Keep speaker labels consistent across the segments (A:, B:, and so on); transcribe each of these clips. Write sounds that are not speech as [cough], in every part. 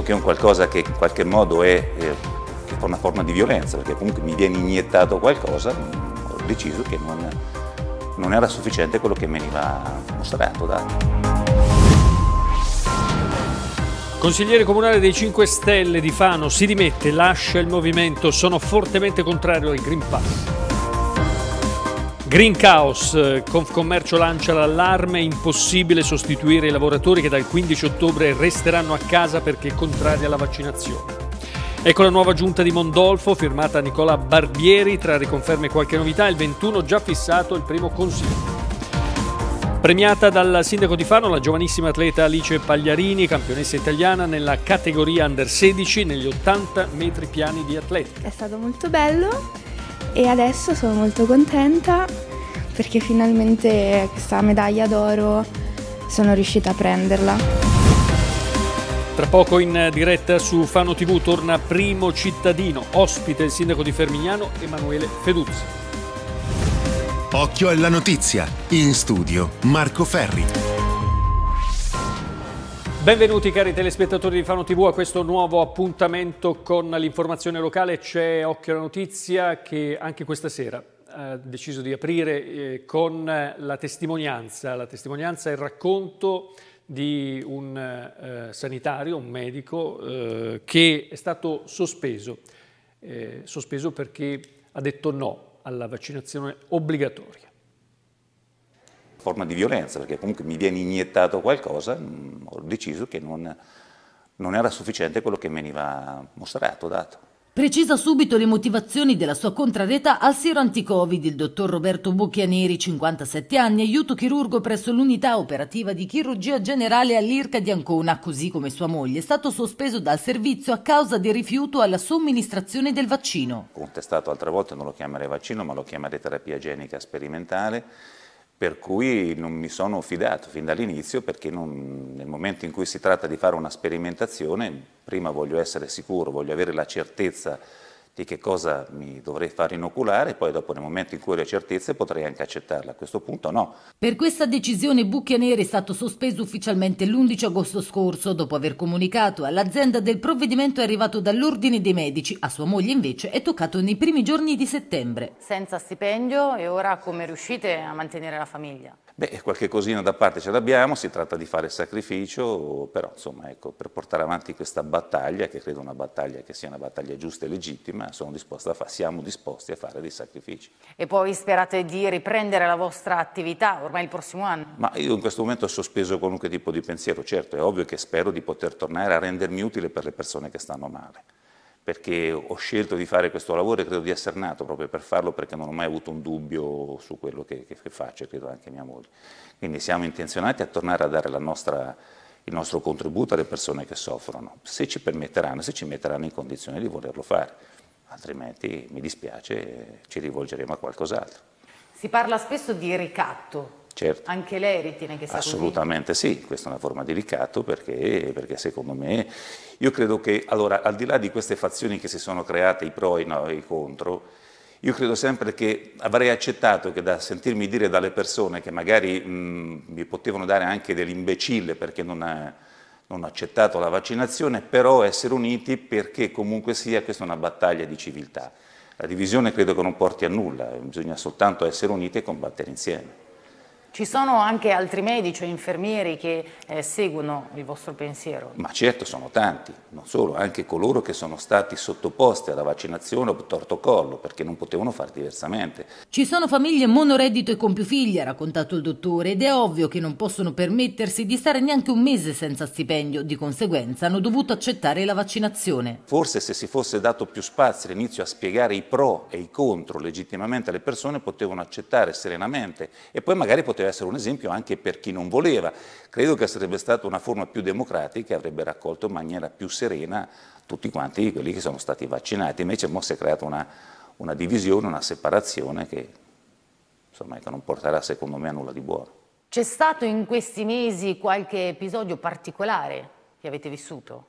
A: penso che è un qualcosa che in qualche modo è, è eh, una forma di violenza, perché comunque mi viene iniettato qualcosa, ho deciso che non, non era sufficiente quello che veniva mostrato. Dai.
B: Consigliere comunale dei 5 Stelle di Fano si dimette, lascia il movimento, sono fortemente contrario al Green Pass. Green Chaos, eh, Confcommercio lancia l'allarme, impossibile sostituire i lavoratori che dal 15 ottobre resteranno a casa perché contrari alla vaccinazione. Ecco la nuova giunta di Mondolfo, firmata Nicola Barbieri, tra riconferme e qualche novità, il 21 già fissato il primo consiglio. Premiata dal sindaco di Fano la giovanissima atleta Alice Pagliarini, campionessa italiana nella categoria under 16 negli 80 metri piani di atleta.
C: È stato molto bello, e adesso sono molto contenta perché finalmente questa medaglia d'oro sono riuscita a prenderla.
B: Tra poco in diretta su Fano TV torna Primo Cittadino, ospite il sindaco di Fermignano Emanuele Feduzzi. Occhio alla
A: notizia, in studio Marco Ferri.
B: Benvenuti cari telespettatori di Fano TV a questo nuovo appuntamento con l'informazione locale. C'è Occhio alla Notizia che anche questa sera ha deciso di aprire eh, con la testimonianza, la testimonianza è il racconto di un eh, sanitario, un medico, eh, che è stato sospeso, sospeso perché ha detto no alla vaccinazione obbligatoria
A: forma di violenza, perché comunque mi viene iniettato qualcosa, mm, ho deciso che non, non era sufficiente quello che mi veniva mostrato, dato.
D: Precisa subito le motivazioni della sua contrarietà al siero anticovid il dottor Roberto Bucchianeri, 57 anni, aiuto chirurgo presso l'unità operativa di chirurgia generale all'Irca di Ancona, così come sua moglie, è stato sospeso dal servizio a causa del rifiuto alla somministrazione del vaccino.
A: Contestato altre volte, non lo chiamerei vaccino, ma lo chiamerei terapia genica sperimentale per cui non mi sono fidato fin dall'inizio perché non, nel momento in cui si tratta di fare una sperimentazione prima voglio essere sicuro, voglio avere la certezza di che cosa mi dovrei far inoculare, e poi dopo nel momento in cui ho le certezze potrei anche accettarla, a questo punto no.
D: Per questa decisione Bucchianeri è stato sospeso ufficialmente l'11 agosto scorso, dopo aver comunicato all'azienda del provvedimento arrivato dall'Ordine dei Medici, a sua moglie invece è toccato nei primi giorni di settembre. Senza stipendio e ora come riuscite a mantenere la famiglia?
A: Beh, qualche cosina da parte ce l'abbiamo, si tratta di fare sacrificio, però insomma ecco, per portare avanti questa battaglia, che credo una battaglia che sia una battaglia giusta e legittima, ma fa, siamo disposti a fare dei sacrifici.
D: E poi sperate di riprendere la vostra attività ormai il prossimo anno?
A: Ma io in questo momento ho sospeso qualunque tipo di pensiero, certo è ovvio che spero di poter tornare a rendermi utile per le persone che stanno male perché ho scelto di fare questo lavoro e credo di essere nato proprio per farlo perché non ho mai avuto un dubbio su quello che, che faccio credo anche mia moglie. Quindi siamo intenzionati a tornare a dare nostra, il nostro contributo alle persone che soffrono, se ci permetteranno, se ci metteranno in condizione di volerlo fare altrimenti mi dispiace, ci rivolgeremo a qualcos'altro.
D: Si parla spesso di ricatto. Certo. Anche lei ritiene che sia Assolutamente
A: così? sì, questa è una forma di ricatto perché, perché, secondo me, io credo che, allora, al di là di queste fazioni che si sono create, i pro e no, i contro, io credo sempre che avrei accettato che da sentirmi dire dalle persone che magari mh, mi potevano dare anche dell'imbecille perché non... Ha, non accettato la vaccinazione, però essere uniti perché comunque sia questa è una battaglia di civiltà. La divisione credo che non porti a nulla, bisogna soltanto essere uniti e combattere insieme.
D: Ci sono anche altri medici o infermieri che eh, seguono il vostro pensiero?
A: Ma certo, sono tanti, non solo, anche coloro che sono stati sottoposti alla vaccinazione o torto collo, perché non potevano fare diversamente.
D: Ci sono famiglie monoreddito e con più figli, ha raccontato il dottore, ed è ovvio che non possono permettersi di stare neanche un mese senza stipendio, di conseguenza hanno dovuto accettare la vaccinazione.
A: Forse se si fosse dato più spazio all'inizio a spiegare i pro e i contro legittimamente alle persone, potevano accettare serenamente e poi magari potevano poteva essere un esempio anche per chi non voleva. Credo che sarebbe stata una forma più democratica e avrebbe raccolto in maniera più serena tutti quanti quelli che sono stati vaccinati. Invece mo si è creata una, una divisione, una separazione che, insomma, che non porterà secondo me a nulla di buono.
D: C'è stato in questi mesi qualche episodio particolare che avete vissuto?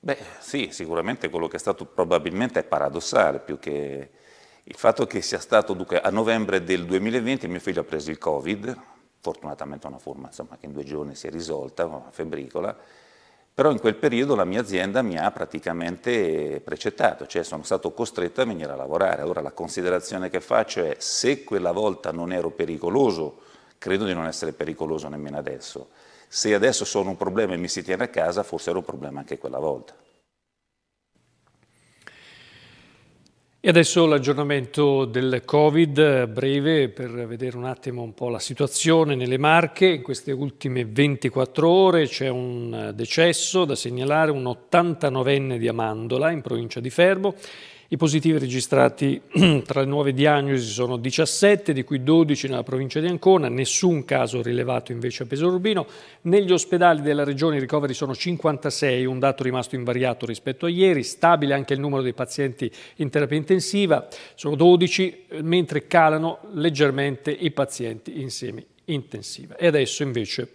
A: Beh sì, sicuramente quello che è stato probabilmente è paradossale più che il fatto che sia stato, dunque, a novembre del 2020 mio figlio ha preso il Covid, fortunatamente una forma insomma, che in due giorni si è risolta, una febbricola, però in quel periodo la mia azienda mi ha praticamente precettato, cioè sono stato costretto a venire a lavorare. Allora la considerazione che faccio è se quella volta non ero pericoloso, credo di non essere pericoloso nemmeno adesso. Se adesso sono un problema e mi si tiene a casa, forse ero un problema anche quella volta.
B: E adesso l'aggiornamento del Covid, eh, breve, per vedere un attimo un po' la situazione nelle Marche. In queste ultime 24 ore c'è un eh, decesso da segnalare, un 89enne di Amandola, in provincia di Fermo, i positivi registrati [clears throat] tra le nuove diagnosi sono 17, di cui 12 nella provincia di Ancona, nessun caso rilevato invece a Pesorurbino. Negli ospedali della regione i ricoveri sono 56, un dato rimasto invariato rispetto a ieri, stabile anche il numero dei pazienti in terapia intensiva, sono 12, mentre calano leggermente i pazienti in semi intensiva. E adesso invece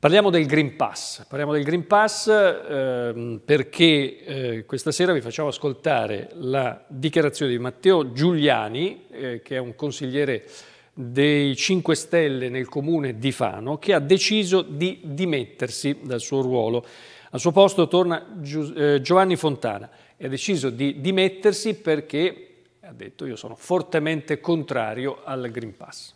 B: Parliamo del Green Pass, Parliamo del Green Pass eh, perché eh, questa sera vi facciamo ascoltare la dichiarazione di Matteo Giuliani, eh, che è un consigliere dei 5 Stelle nel comune di Fano, che ha deciso di dimettersi dal suo ruolo. Al suo posto torna Giu eh, Giovanni Fontana e ha deciso di dimettersi perché, ha detto, io sono fortemente contrario al Green Pass.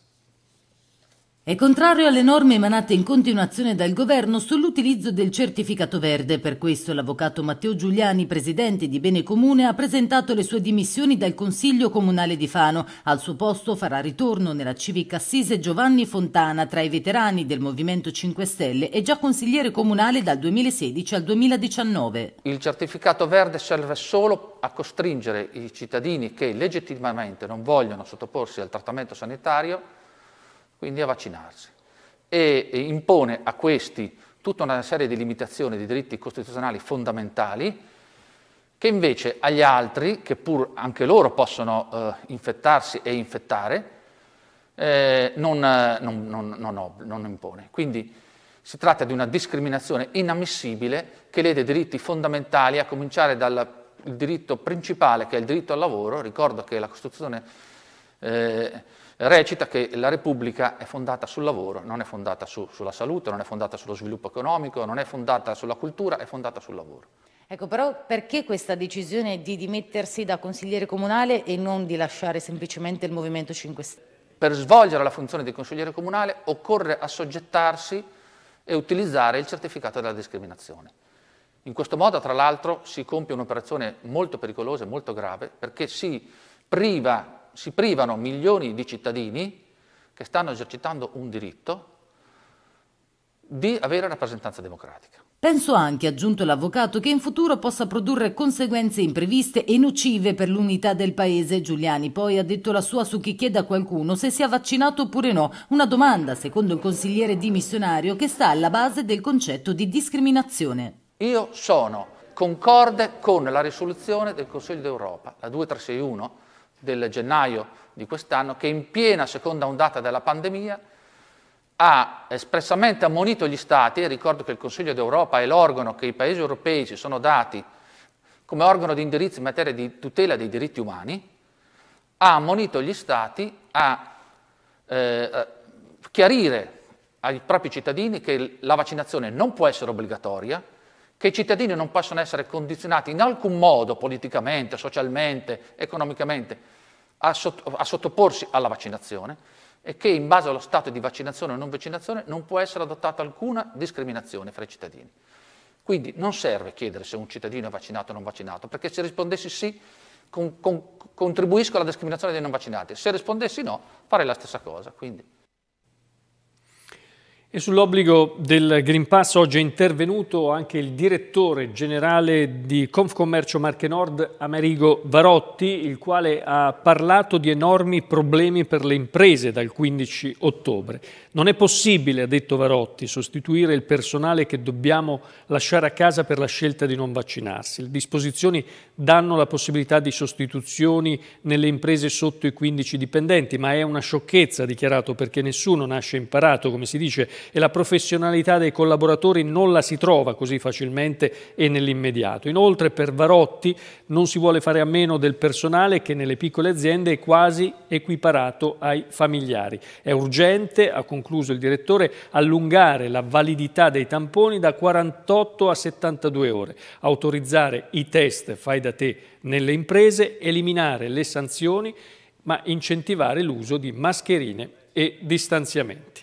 D: È contrario alle norme emanate in continuazione dal governo sull'utilizzo del certificato verde. Per questo l'avvocato Matteo Giuliani, presidente di Bene Comune, ha presentato le sue dimissioni dal Consiglio Comunale di Fano. Al suo posto farà ritorno nella civica assise Giovanni Fontana, tra i veterani del Movimento 5 Stelle e già consigliere comunale dal 2016 al 2019.
E: Il certificato verde serve solo a costringere i cittadini che legittimamente non vogliono sottoporsi al trattamento sanitario quindi a vaccinarsi, e impone a questi tutta una serie di limitazioni di diritti costituzionali fondamentali che invece agli altri, che pur anche loro possono eh, infettarsi e infettare, eh, non, non, non, non, impone. Quindi si tratta di una discriminazione inammissibile che lede diritti fondamentali, a cominciare dal diritto principale che è il diritto al lavoro. Ricordo che la Costituzione eh, recita che la Repubblica è fondata sul lavoro, non è fondata su, sulla salute, non è fondata sullo sviluppo economico, non è fondata sulla cultura, è fondata sul lavoro.
D: Ecco, però perché questa decisione di dimettersi da consigliere comunale e non di lasciare semplicemente il Movimento 5 Stelle?
E: Per svolgere la funzione di consigliere comunale occorre assoggettarsi e utilizzare il certificato della discriminazione. In questo modo, tra l'altro, si compie un'operazione molto pericolosa e molto grave perché si priva si privano milioni di cittadini che stanno esercitando un diritto di avere rappresentanza democratica.
D: Penso anche, aggiunto l'avvocato, che in futuro possa produrre conseguenze impreviste e nocive per l'unità del paese. Giuliani poi ha detto la sua su chi chiede a qualcuno se sia vaccinato oppure no, una domanda, secondo il consigliere dimissionario, che sta alla base del concetto di discriminazione.
E: Io sono concorde con la risoluzione del Consiglio d'Europa, la 2361, del gennaio di quest'anno, che in piena seconda ondata della pandemia ha espressamente ammonito gli Stati, e ricordo che il Consiglio d'Europa è l'organo che i Paesi europei si sono dati come organo di indirizzo in materia di tutela dei diritti umani, ha ammonito gli Stati a eh, chiarire ai propri cittadini che la vaccinazione non può essere obbligatoria, che i cittadini non possono essere condizionati in alcun modo politicamente, socialmente, economicamente a, sott- a sottoporsi alla vaccinazione e che in base allo stato di vaccinazione o non vaccinazione non può essere adottata alcuna discriminazione fra i cittadini. Quindi non serve chiedere se un cittadino è vaccinato o non vaccinato, perché se rispondessi sì con, con, contribuisco alla discriminazione dei non vaccinati, se rispondessi no farei la stessa cosa. Quindi.
B: E sull'obbligo del Green Pass oggi è intervenuto anche il direttore generale di Confcommercio Marche Nord, Amerigo Varotti, il quale ha parlato di enormi problemi per le imprese dal 15 ottobre. Non è possibile, ha detto Varotti, sostituire il personale che dobbiamo lasciare a casa per la scelta di non vaccinarsi. Le disposizioni danno la possibilità di sostituzioni nelle imprese sotto i 15 dipendenti, ma è una sciocchezza, ha dichiarato, perché nessuno nasce imparato, come si dice, e la professionalità dei collaboratori non la si trova così facilmente e nell'immediato. Inoltre per Varotti non si vuole fare a meno del personale che nelle piccole aziende è quasi equiparato ai familiari. È urgente, ha concluso il direttore, allungare la validità dei tamponi da 48 a 72 ore, autorizzare i test fai da te nelle imprese, eliminare le sanzioni ma incentivare l'uso di mascherine e distanziamenti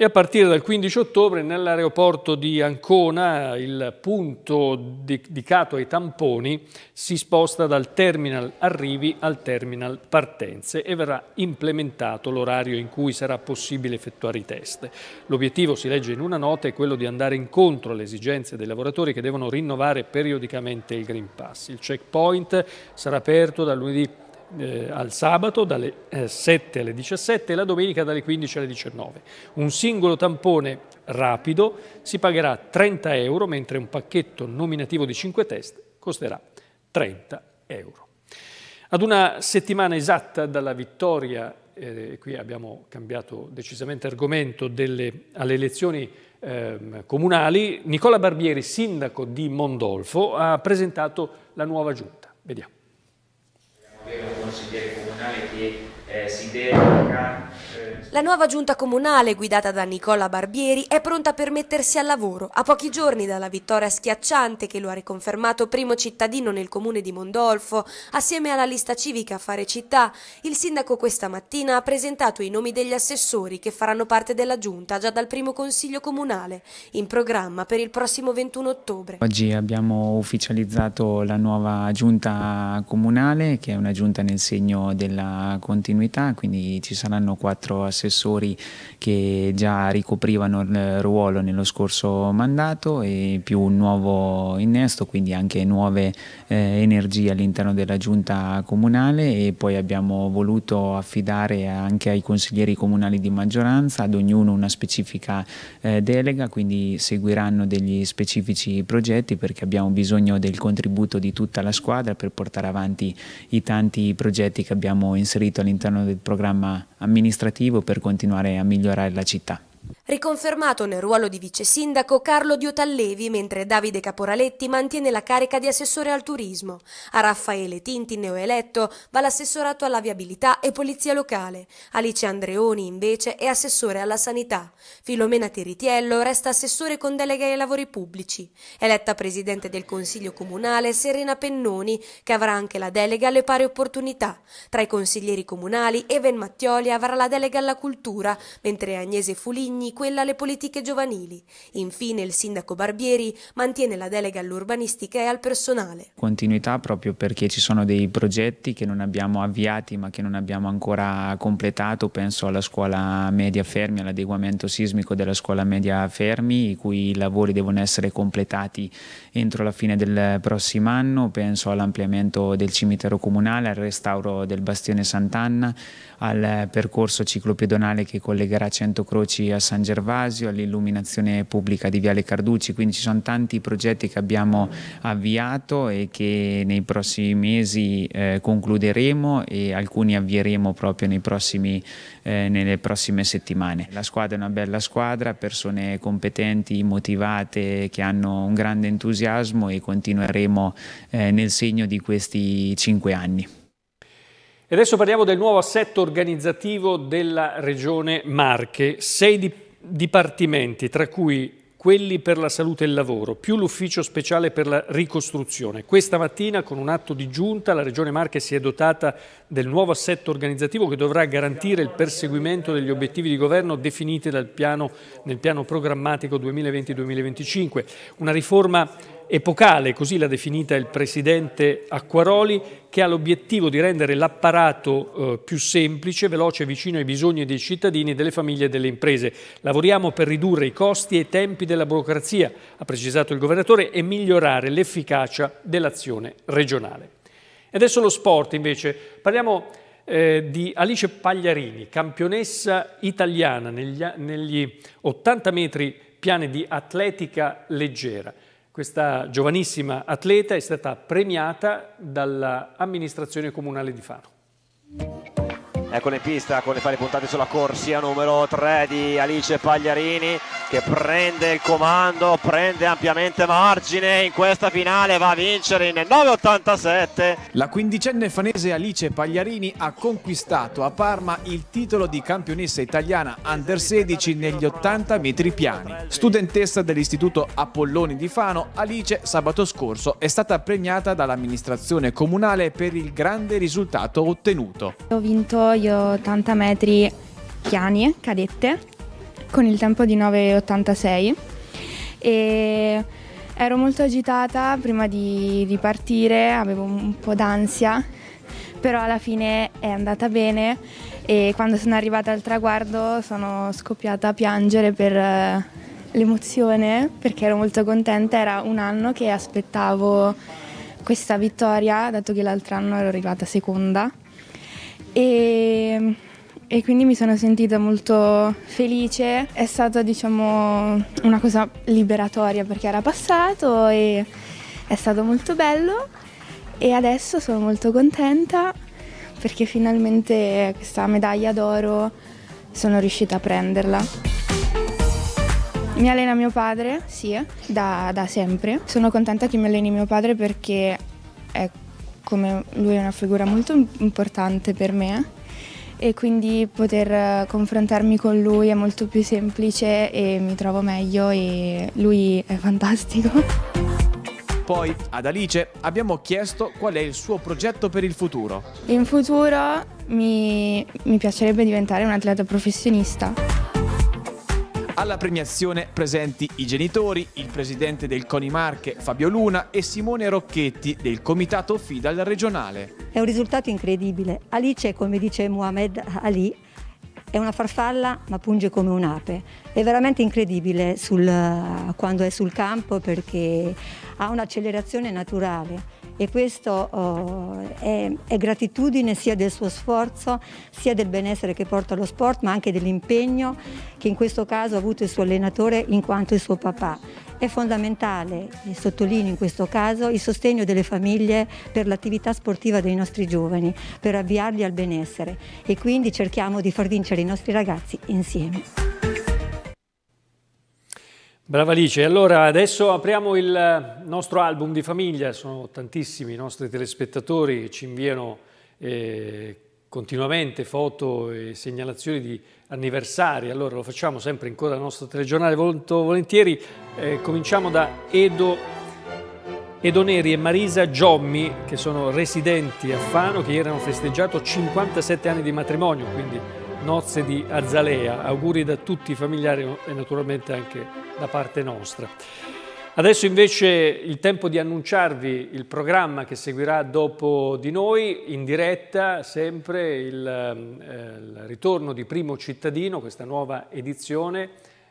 B: e a partire dal 15 ottobre nell'aeroporto di Ancona il punto dedicato ai tamponi si sposta dal terminal arrivi al terminal partenze e verrà implementato l'orario in cui sarà possibile effettuare i test. L'obiettivo, si legge in una nota, è quello di andare incontro alle esigenze dei lavoratori che devono rinnovare periodicamente il Green Pass. Il checkpoint sarà aperto dal lunedì eh, al sabato dalle eh, 7 alle 17 e la domenica dalle 15 alle 19. Un singolo tampone rapido si pagherà 30 euro, mentre un pacchetto nominativo di 5 test costerà 30 euro. Ad una settimana esatta dalla vittoria, eh, qui abbiamo cambiato decisamente argomento, delle, alle elezioni eh, comunali, Nicola Barbieri, sindaco di Mondolfo, ha presentato la nuova giunta. Vediamo
F: consigliere comunale che eh, si dedica
G: la nuova giunta comunale, guidata da Nicola Barbieri, è pronta per mettersi al lavoro. A pochi giorni dalla vittoria schiacciante che lo ha riconfermato primo cittadino nel comune di Mondolfo, assieme alla lista civica Fare Città, il sindaco questa mattina ha presentato i nomi degli assessori che faranno parte della giunta già dal primo consiglio comunale, in programma per il prossimo 21 ottobre.
F: Oggi abbiamo ufficializzato la nuova giunta comunale, che è una giunta nel segno della continuità, quindi ci saranno quattro assessori assessori che già ricoprivano il ruolo nello scorso mandato e più un nuovo innesto, quindi anche nuove eh, energie all'interno della giunta comunale e poi abbiamo voluto affidare anche ai consiglieri comunali di maggioranza, ad ognuno una specifica eh, delega, quindi seguiranno degli specifici progetti perché abbiamo bisogno del contributo di tutta la squadra per portare avanti i tanti progetti che abbiamo inserito all'interno del programma amministrativo per continuare a migliorare la città.
G: Riconfermato nel ruolo di vice sindaco Carlo Diotallevi, mentre Davide Caporaletti mantiene la carica di assessore al turismo. A Raffaele Tinti, neoeletto, va l'assessorato alla viabilità e polizia locale. Alice Andreoni, invece, è assessore alla sanità. Filomena Tiritiello resta assessore con delega ai lavori pubblici. Eletta presidente del Consiglio Comunale Serena Pennoni, che avrà anche la delega alle pari opportunità. Tra i consiglieri comunali, Even Mattioli avrà la delega alla cultura, mentre Agnese Fuligni quella alle politiche giovanili. Infine il sindaco Barbieri mantiene la delega all'urbanistica e al personale.
F: Continuità proprio perché ci sono dei progetti che non abbiamo avviati ma che non abbiamo ancora completato, penso alla scuola media Fermi, all'adeguamento sismico della scuola media Fermi, i cui lavori devono essere completati entro la fine del prossimo anno, penso all'ampliamento del cimitero comunale, al restauro del bastione Sant'Anna, al percorso ciclopedonale che collegherà Centocroci a San Giacomo Gervasio, all'illuminazione pubblica di Viale Carducci, quindi ci sono tanti progetti che abbiamo avviato e che nei prossimi mesi eh, concluderemo e alcuni avvieremo proprio prossimi, eh, nelle prossime settimane. La squadra è una bella squadra, persone competenti, motivate, che hanno un grande entusiasmo e continueremo eh, nel segno di questi cinque anni.
B: E adesso parliamo del nuovo assetto organizzativo della Regione Marche. Sei di dipartimenti, tra cui quelli per la salute e il lavoro, più l'ufficio speciale per la ricostruzione. Questa mattina, con un atto di giunta, la Regione Marche si è dotata del nuovo assetto organizzativo che dovrà garantire il perseguimento degli obiettivi di governo definiti piano, nel piano programmatico 2020-2025. Una riforma epocale, così l'ha definita il presidente Acquaroli, che ha l'obiettivo di rendere l'apparato eh, più semplice, veloce e vicino ai bisogni dei cittadini, delle famiglie e delle imprese. Lavoriamo per ridurre i costi e i tempi della burocrazia, ha precisato il governatore, e migliorare l'efficacia dell'azione regionale. E adesso lo sport invece. Parliamo eh, di Alice Pagliarini, campionessa italiana negli, negli 80 metri piani di atletica leggera. Questa giovanissima atleta è stata premiata dall'amministrazione comunale di Faro.
F: Eccolo in pista con le fari puntate sulla corsia numero 3 di Alice Pagliarini che prende il comando, prende ampiamente margine in questa finale, va a vincere in 9.87. La quindicenne fanese Alice Pagliarini ha conquistato a Parma il titolo di campionessa italiana under 16 negli 80 metri piani. Studentessa dell'Istituto Apolloni di Fano, Alice sabato scorso è stata premiata dall'amministrazione comunale per il grande risultato ottenuto.
C: Ho vinto io 80 metri piani, cadette, con il tempo di 9,86 e ero molto agitata prima di, di partire, avevo un po' d'ansia, però alla fine è andata bene e quando sono arrivata al traguardo sono scoppiata a piangere per eh, l'emozione perché ero molto contenta, era un anno che aspettavo questa vittoria, dato che l'altro anno ero arrivata seconda e, e quindi mi sono sentita molto felice. È stata diciamo una cosa liberatoria perché era passato e è stato molto bello e adesso sono molto contenta perché finalmente questa medaglia d'oro sono riuscita a prenderla. Mi allena mio padre, sì, da, da sempre. Sono contenta che mi alleni mio padre perché è ecco, come lui è una figura molto importante per me e quindi poter eh, confrontarmi con lui è molto più semplice e mi trovo meglio e lui è fantastico.
F: Poi ad Alice abbiamo chiesto qual è il suo progetto per il futuro.
C: In futuro mi, mi piacerebbe diventare un atleta professionista.
F: Alla premiazione presenti i genitori, il presidente del CONI Marche Fabio Luna e Simone Rocchetti del comitato FIDAL regionale.
E: È un risultato incredibile. Alice, come dice Mohamed Ali, è una farfalla ma punge come un'ape. È veramente incredibile sul, quando è sul campo perché ha un'accelerazione naturale e questo oh, è, è, gratitudine sia del suo sforzo, sia del benessere che porta allo sport, ma anche dell'impegno che in questo caso ha avuto il suo allenatore in quanto il suo papà. È fondamentale, e sottolineo in questo caso, il sostegno delle famiglie per l'attività sportiva dei nostri giovani, per avviarli al benessere e quindi cerchiamo di far vincere i nostri ragazzi
C: insieme.
B: Brava Alice, allora adesso apriamo il nostro album di famiglia, sono tantissimi i nostri telespettatori che ci inviano eh, continuamente foto e segnalazioni di anniversari, allora lo facciamo sempre ancora al nostro telegiornale molto volentieri, eh, cominciamo da Edo, Edo Neri e Marisa Giommi che sono residenti a Fano che ieri hanno festeggiato 57 anni di matrimonio, quindi nozze di Azzalea. Auguri da tutti i familiari e naturalmente anche da parte nostra. Adesso invece il tempo di annunciarvi il programma che seguirà dopo di noi, in diretta sempre il, ehm, eh, il ritorno di Primo Cittadino, questa nuova edizione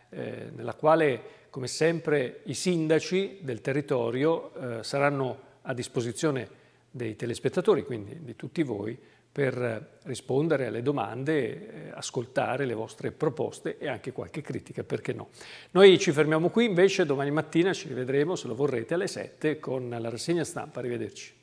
B: eh, nella quale come sempre i sindaci del territorio eh, saranno a disposizione dei telespettatori, quindi di tutti voi, per rispondere alle domande, eh, ascoltare le vostre proposte e anche qualche critica, perché no. Noi ci fermiamo qui, invece domani mattina ci rivedremo, se lo vorrete, alle 7 con la rassegna stampa. Arrivederci.